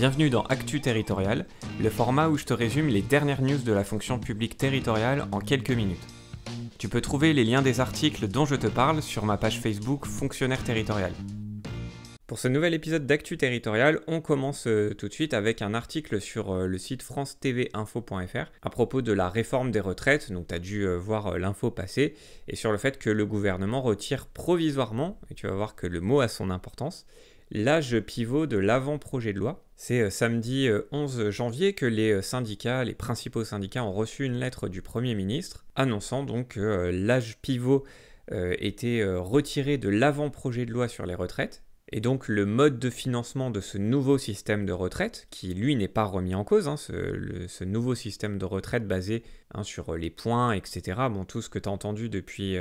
Bienvenue dans Actu Territorial, le format où je te résume les dernières news de la fonction publique territoriale en quelques minutes. Tu peux trouver les liens des articles dont je te parle sur ma page Facebook Fonctionnaire Territorial. Pour ce nouvel épisode d'Actu Territorial, on commence euh, tout de suite avec un article sur euh, le site france-tv-info.fr à propos de la réforme des retraites, donc tu as dû euh, voir l'info passer, et sur le fait que le gouvernement retire provisoirement, et tu vas voir que le mot a son importance, l'âge pivot de l'avant-projet de loi. C'est euh, samedi 11 euh, janvier que les euh, syndicats, les principaux syndicats, ont reçu une lettre du Premier ministre annonçant donc que l'âge pivot était retiré de l'avant-projet de loi sur les retraites. Et donc le mode de financement de ce nouveau système de retraite, qui lui n'est pas remis en cause, hein, ce, nouveau système de retraite basé hein, sur les points, etc., bon, tout ce que tu as entendu depuis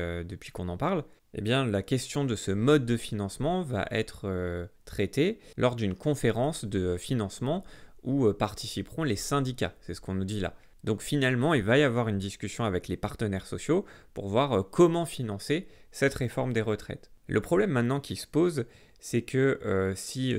qu'on en parle, eh bien, la question de ce mode de financement va être euh, traitée lors d'une conférence de financement où euh, participeront les syndicats. C'est ce qu'on nous dit là. Donc finalement, il va y avoir une discussion avec les partenaires sociaux pour voir euh, comment financer cette réforme des retraites. Le problème maintenant qui se pose, c'est que si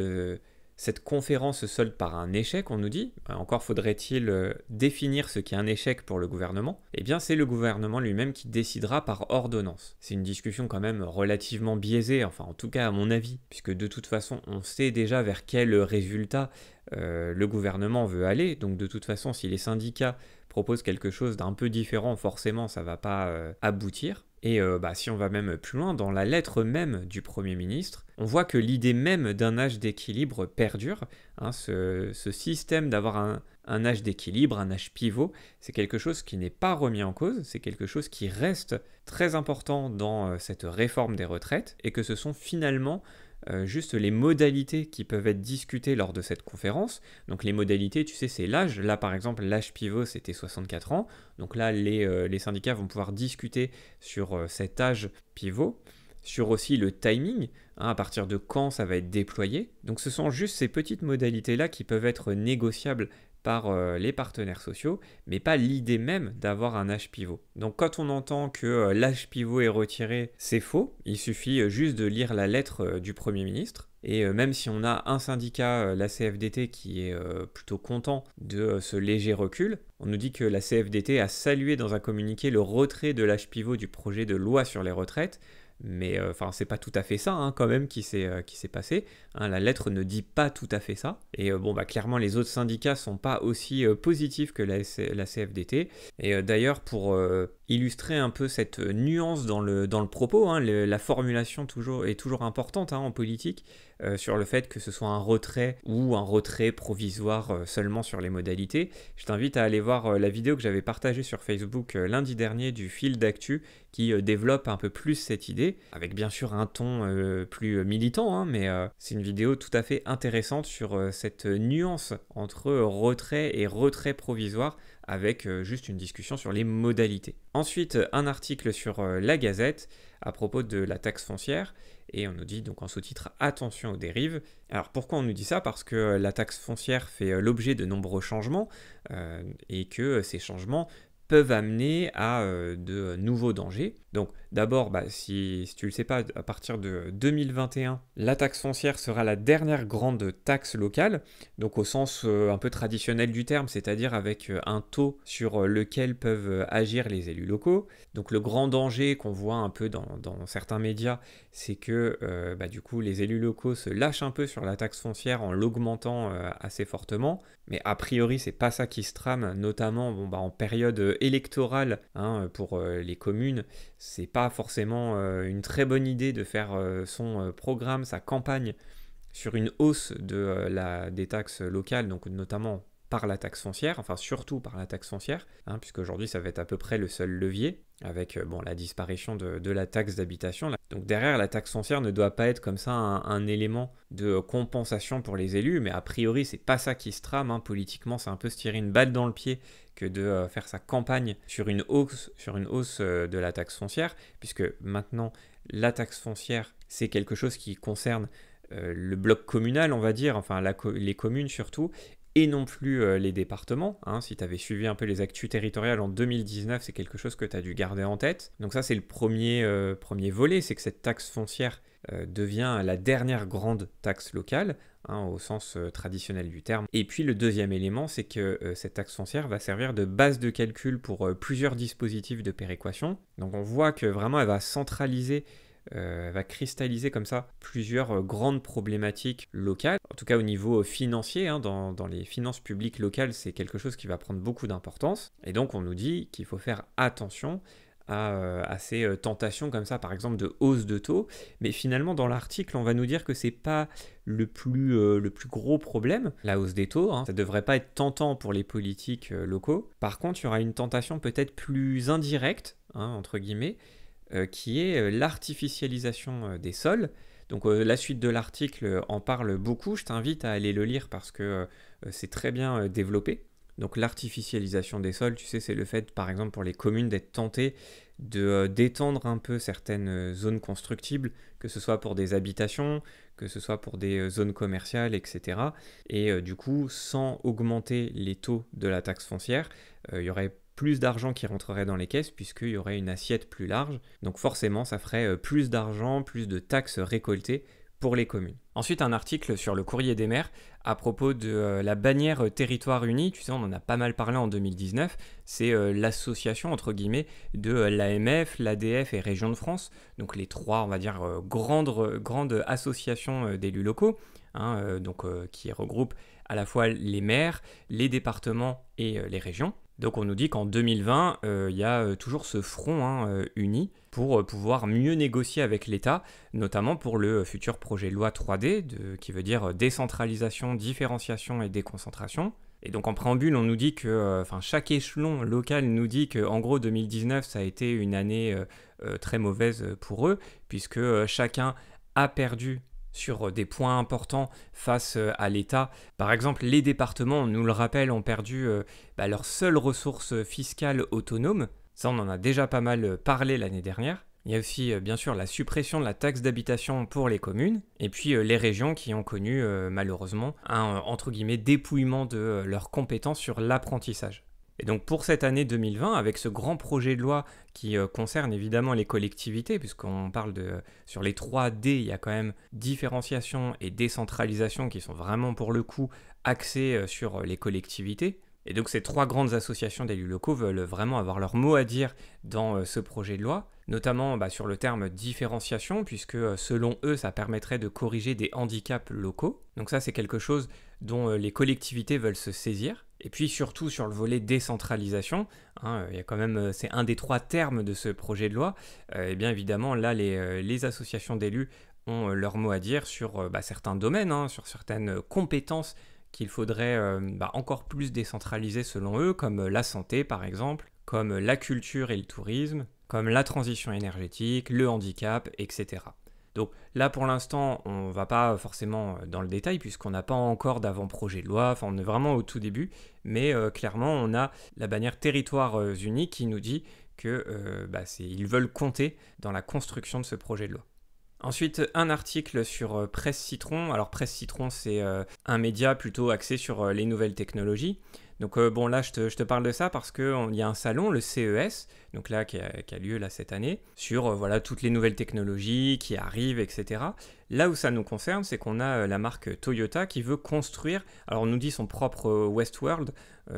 cette conférence se solde par un échec, on nous dit. Euh, encore faudrait-il euh, définir ce qu'est un échec pour le gouvernement. Eh bien, c'est le gouvernement lui-même qui décidera par ordonnance. C'est une discussion quand même relativement biaisée, enfin en tout cas à mon avis, puisque de toute façon, on sait déjà vers quel résultat euh, le gouvernement veut aller. Donc de toute façon, si les syndicats proposent quelque chose d'un peu différent, forcément, ça va pas aboutir. Et euh, bah, si on va même plus loin, dans la lettre même du Premier ministre, on voit que l'idée même d'un âge d'équilibre perdure. Hein, ce, système d'avoir un, un, âge d'équilibre, un âge pivot, c'est quelque chose qui n'est pas remis en cause, c'est quelque chose qui reste très important dans euh, cette réforme des retraites, et que ce sont finalement euh, juste les modalités qui peuvent être discutées lors de cette conférence. Donc les modalités, tu sais, c'est l'âge. Là, par exemple, l'âge pivot, c'était 64 ans. Donc là, euh, les, syndicats vont pouvoir discuter sur euh, cet âge pivot, sur aussi le timing, hein, à partir de quand ça va être déployé. Donc ce sont juste ces petites modalités-là qui peuvent être négociables par euh, les partenaires sociaux, mais pas l'idée même d'avoir un âge pivot. Donc quand on entend que euh, l'âge pivot est retiré, c'est faux, il suffit euh, juste de lire la lettre du Premier ministre. Et même si on a un syndicat, la CFDT, qui est plutôt content de ce léger recul, on nous dit que la CFDT a salué dans un communiqué le retrait de l'âge pivot du projet de loi sur les retraites, mais euh, enfin c'est pas tout à fait ça hein, quand même qui s'est euh, qui s'est passé. Hein. la lettre ne dit pas tout à fait ça. Et euh, bon bah clairement les autres syndicats sont pas aussi positifs que la CFDT. Et d'ailleurs pour illustrer un peu cette euh, nuance dans le, propos. Hein. la formulation toujours, est toujours importante hein, en politique euh, sur le fait que ce soit un retrait ou un retrait provisoire euh, seulement sur les modalités. Je t'invite à aller voir la vidéo que j'avais partagée sur Facebook lundi dernier du fil d'actu qui développe un peu plus cette idée, avec bien sûr un ton plus militant, hein, mais c'est une vidéo tout à fait intéressante sur cette nuance entre retrait et retrait provisoire avec euh, juste une discussion sur les modalités. Ensuite, euh, un article sur euh, la Gazette à propos de la taxe foncière et on nous dit donc en sous-titre attention aux dérives. Alors pourquoi on nous dit ça Parce que la taxe foncière fait l'objet de nombreux changements et que ces changements peuvent amener à euh, de nouveaux dangers. Donc d'abord, bah, si, tu ne le sais pas, à partir de 2021, la taxe foncière sera la dernière grande taxe locale, donc au sens euh, un peu traditionnel du terme, c'est-à-dire avec euh, un taux sur lequel peuvent agir les élus locaux. Donc le grand danger qu'on voit un peu dans, certains médias, c'est que bah, du coup les élus locaux se lâchent un peu sur la taxe foncière en l'augmentant assez fortement, mais a priori c'est pas ça qui se trame, notamment bah, en période euh, électorale hein, pour euh, les communes, c'est pas forcément euh, une très bonne idée de faire son programme, sa campagne sur une hausse de, la, des taxes locales, donc notamment par la taxe foncière, enfin surtout par la taxe foncière, hein, puisque aujourd'hui ça va être à peu près le seul levier, avec euh, bon, la disparition de, la taxe d'habitation. Donc derrière, la taxe foncière ne doit pas être comme ça un, élément de compensation pour les élus, mais a priori c'est pas ça qui se trame, hein. politiquement c'est un peu se tirer une balle dans le pied que de euh, faire sa campagne sur une hausse, sur une hausse euh, de la taxe foncière, puisque maintenant la taxe foncière c'est quelque chose qui concerne le bloc communal, on va dire, enfin les communes surtout, et non plus euh, les départements. Hein, si tu avais suivi un peu les actus territoriales en 2019, c'est quelque chose que tu as dû garder en tête. Donc ça, c'est le premier, euh, premier volet, c'est que cette taxe foncière euh, devient la dernière grande taxe locale, hein, au sens traditionnel du terme. Et puis le deuxième élément, c'est que cette taxe foncière va servir de base de calcul pour plusieurs dispositifs de péréquation. Donc on voit que vraiment, elle va centraliser euh, va cristalliser comme ça plusieurs euh, grandes problématiques locales, en tout cas au niveau financier, hein, dans, les finances publiques locales, c'est quelque chose qui va prendre beaucoup d'importance. Et donc on nous dit qu'il faut faire attention à, euh, ces tentations comme ça, par exemple de hausse de taux. Mais finalement, dans l'article, on va nous dire que c'est pas le plus, le plus gros problème, la hausse des taux. Ça hein. ça devrait pas être tentant pour les politiques locaux. Par contre, il y aura une tentation peut-être plus indirecte, hein, entre guillemets, euh, qui est euh, l'artificialisation euh, des sols. Donc la suite de l'article en parle beaucoup, je t'invite à aller le lire parce que c'est très bien développé. Donc l'artificialisation des sols, tu sais, c'est le fait, par exemple, pour les communes d'être tentées de d'étendre un peu certaines zones constructibles, que ce soit pour des habitations, que ce soit pour des zones commerciales, etc. Et du coup, sans augmenter les taux de la taxe foncière, il y aurait plus d'argent qui rentrerait dans les caisses puisqu'il y aurait une assiette plus large. Donc forcément, ça ferait euh, plus d'argent, plus de taxes récoltées pour les communes. Ensuite, un article sur le courrier des maires à propos de euh, la bannière euh, Territoire Uni. Tu sais, on en a pas mal parlé en 2019. C'est l'association, entre guillemets, de l'AMF, l'ADF et Région de France. Donc les trois, on va dire, grandes, grandes associations d'élus locaux. Hein, donc, qui regroupent à la fois les maires, les départements et les régions. Donc on nous dit qu'en 2020, il euh, y a euh, toujours ce front hein, euh, uni pour pouvoir mieux négocier avec l'État, notamment pour le futur projet loi 3D, qui veut dire décentralisation, différenciation et déconcentration. Et donc en préambule, on nous dit que, enfin, chaque échelon local nous dit que, gros, 2019, ça a été une année très mauvaise pour eux, puisque chacun a perdu sur euh, des points importants face euh, à l'État. Par exemple, les départements, on nous le rappelle, ont perdu euh, bah, leur seule ressource fiscale autonome. Ça, on en a déjà pas mal parlé l'année dernière. Il y a aussi, bien sûr, la suppression de la taxe d'habitation pour les communes, et puis les régions qui ont connu, malheureusement, un, entre guillemets, dépouillement de leurs compétences sur l'apprentissage. Et donc pour cette année 2020, avec ce grand projet de loi qui euh, concerne évidemment les collectivités, puisqu'on parle de... sur les 3D, il y a quand même différenciation et décentralisation qui sont vraiment pour le coup axés euh, sur euh, les collectivités. Et donc ces trois grandes associations d'élus locaux veulent vraiment avoir leur mot à dire dans ce projet de loi, notamment bah, sur le terme différenciation, puisque selon eux, ça permettrait de corriger des handicaps locaux. Donc ça, c'est quelque chose dont les collectivités veulent se saisir. Et puis surtout sur le volet décentralisation, hein, il quand même, euh, c'est un des trois termes de ce projet de loi. et euh, eh bien évidemment, là, les, euh, associations d'élus ont leur mot à dire sur bah, certains domaines, hein, sur certaines compétences qu'il faudrait bah, encore plus décentraliser selon eux, comme la santé par exemple, comme la culture et le tourisme, comme la transition énergétique, le handicap, etc là, pour l'instant, on va pas forcément euh, dans le détail puisqu'on n'a pas encore d'avant-projet de loi, enfin on est vraiment au tout début, mais euh, clairement, on a la bannière Territoires euh, Unis qui nous dit qu'ils bah, veulent compter dans la construction de ce projet de loi. Ensuite, un article sur Presse Citron. Alors Presse Citron, c'est un média plutôt axé sur les nouvelles technologies. Donc euh, bon, là, je te, parle de ça parce qu'il y a un salon, le CES, donc là, qui a, lieu là cette année, sur euh, voilà toutes les nouvelles technologies qui arrivent, etc. Là où ça nous concerne, c'est qu'on a euh, la marque Toyota qui veut construire, alors on nous dit son propre Westworld,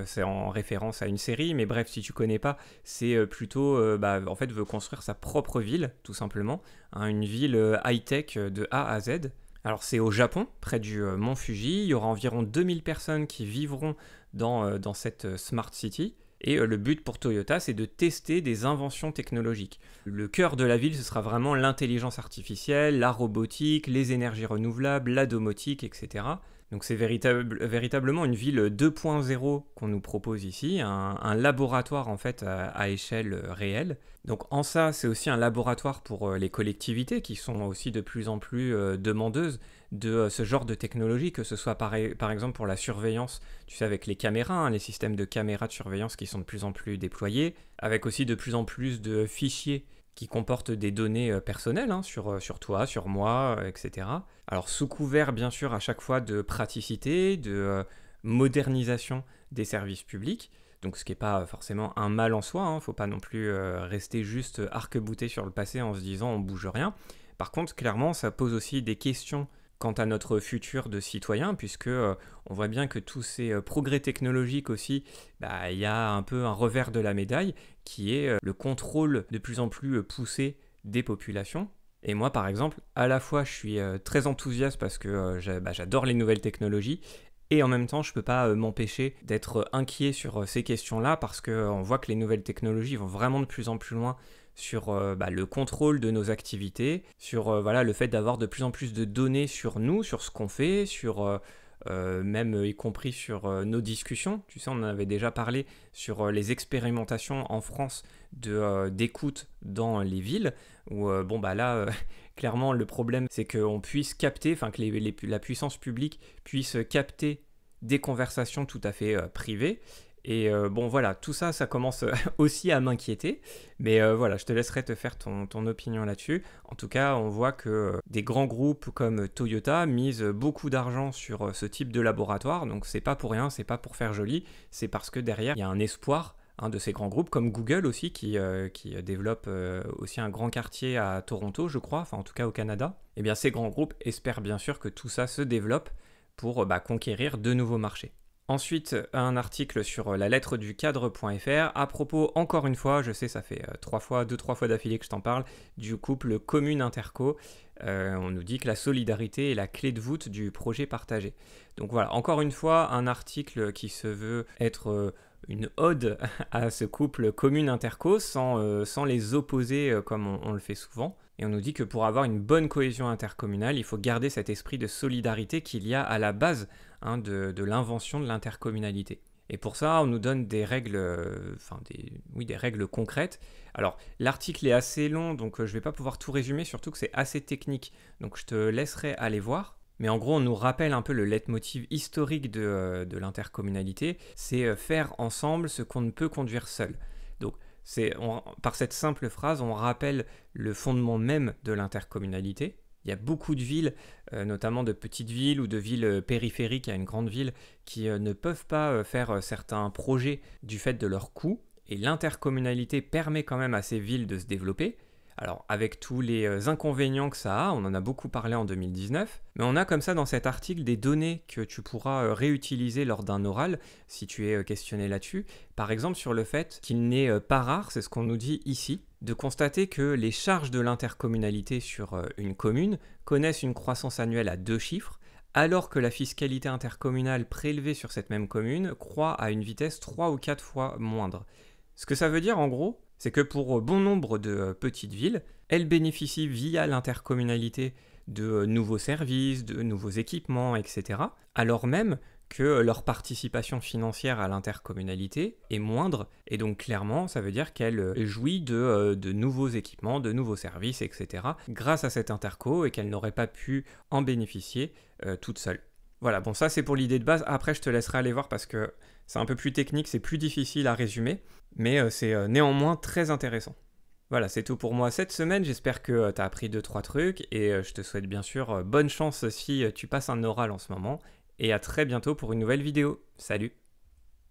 c'est en référence à une série, mais bref, si tu connais pas, c'est plutôt, bah, en fait, veut construire sa propre ville, tout simplement, hein, une ville high-tech de A à Z. Alors c'est au Japon, près du euh, mont Fuji. Il y aura environ 2000 personnes qui vivront dans, euh, cette euh, Smart City. Et le but pour Toyota, c'est de tester des inventions technologiques. Le cœur de la ville, ce sera vraiment l'intelligence artificielle, la robotique, les énergies renouvelables, la domotique, etc. Donc c'est véritablement une ville 2.0 qu'on nous propose ici, un, laboratoire en fait à, échelle réelle. Donc en ça, c'est aussi un laboratoire pour euh, les collectivités qui sont aussi de plus en plus euh, demandeuses de euh, ce genre de technologie, que ce soit par, exemple pour la surveillance, tu sais, avec les caméras, hein, les systèmes de caméras de surveillance qui sont de plus en plus déployés, avec aussi de plus en plus de fichiers qui comporte des données euh, personnelles hein, sur, euh, sur toi, sur moi, euh, etc. Alors sous couvert bien sûr à chaque fois de praticité, de modernisation des services publics, donc ce qui n'est pas forcément un mal en soi, ne hein. faut pas non plus rester juste arc-bouté sur le passé en se disant on bouge rien. Par contre clairement ça pose aussi des questions quant à notre futur de citoyen, puisque euh, on voit bien que tous ces euh, progrès technologiques aussi, bah, il y a un peu un revers de la médaille, qui est euh, le contrôle de plus en plus poussé des populations. Et moi, par exemple, à la fois, je suis très enthousiaste parce que bah, j'adore les nouvelles technologies, et en même temps, je ne peux pas m'empêcher d'être inquiet sur ces questions-là parce qu'on voit que les nouvelles technologies vont vraiment de plus en plus loin sur euh, bah, le contrôle de nos activités, sur euh, voilà, le fait d'avoir de plus en plus de données sur nous, sur ce qu'on fait, sur euh, même y compris sur nos discussions. Tu sais, on en avait déjà parlé sur les expérimentations en France de d'écoute dans les villes, où bon bah là, clairement le problème c'est qu'on puisse capter, enfin que la puissance publique puisse capter des conversations tout à fait privées et euh, bon, voilà, tout ça, ça commence euh, aussi à m'inquiéter. Mais euh, voilà, je te laisserai te faire ton, opinion là-dessus. En tout cas, on voit que des grands groupes comme Toyota misent beaucoup d'argent sur ce type de laboratoire. Donc, c'est pas pour rien, c'est pas pour faire joli. C'est parce que derrière, il y a un espoir un hein, de ces grands groupes, comme Google aussi, qui, développe aussi un grand quartier à Toronto, je crois, enfin en tout cas au Canada, et eh bien ces grands groupes espèrent bien sûr que tout ça se développe pour bah, conquérir de nouveaux marchés. Ensuite, un article sur euh, la lettre du cadre.fr à propos, encore une fois, je sais, ça fait euh, trois fois, deux, trois fois d'affilée que je t'en parle, du couple commune-interco. Euh, on nous dit que la solidarité est la clé de voûte du projet partagé. Donc voilà, encore une fois, un article qui se veut être une ode à ce couple commune-interco euh, sans, les opposer euh, comme on, le fait souvent. Et on nous dit que pour avoir une bonne cohésion intercommunale, il faut garder cet esprit de solidarité qu'il y a à la base hein, de l'invention de l'intercommunalité. Et pour ça, on nous donne des règles, euh, enfin des, oui, des règles concrètes. Alors, l'article est assez long, donc je ne vais pas pouvoir tout résumer, surtout que c'est assez technique. Donc, je te laisserai aller voir. Mais en gros, on nous rappelle un peu le leitmotiv historique de, euh, l'intercommunalité, c'est euh, faire ensemble ce qu'on ne peut conduire seul. Donc, par cette simple phrase, on rappelle le fondement même de l'intercommunalité. Il y a beaucoup de villes, euh, notamment de petites villes ou de villes périphériques à une grande ville, qui ne peuvent pas faire certains projets du fait de leur coût. Et l'intercommunalité permet quand même à ces villes de se développer. Alors avec tous les euh, inconvénients que ça a, on en a beaucoup parlé en 2019, mais on a comme ça dans cet article des données que tu pourras euh, réutiliser lors d'un oral si tu es euh, questionné là-dessus. Par exemple sur le fait qu'il n'est pas rare, c'est ce qu'on nous dit ici, de constater que les charges de l'intercommunalité sur une commune connaissent une croissance annuelle à deux chiffres, alors que la fiscalité intercommunale prélevée sur cette même commune croît à une vitesse trois ou quatre fois moindre. Ce que ça veut dire en gros, c'est que pour euh, bon nombre de euh, petites villes, elles bénéficient via l'intercommunalité de euh, nouveaux services, de nouveaux équipements, etc., alors même que leur participation financière à l'intercommunalité est moindre, et donc clairement, ça veut dire qu'elles jouissent de, nouveaux équipements, de nouveaux services, etc., grâce à cet interco, et qu'elles n'auraient pas pu en bénéficier toutes toute seule. Voilà, bon ça c'est pour l'idée de base. Après je te laisserai aller voir parce que c'est un peu plus technique, c'est plus difficile à résumer, mais euh, c'est euh, néanmoins très intéressant. Voilà, c'est tout pour moi cette semaine. J'espère que euh, tu as appris 2-3 trucs et je te souhaite bien sûr bonne chance si tu passes un oral en ce moment. Et à très bientôt pour une nouvelle vidéo. Salut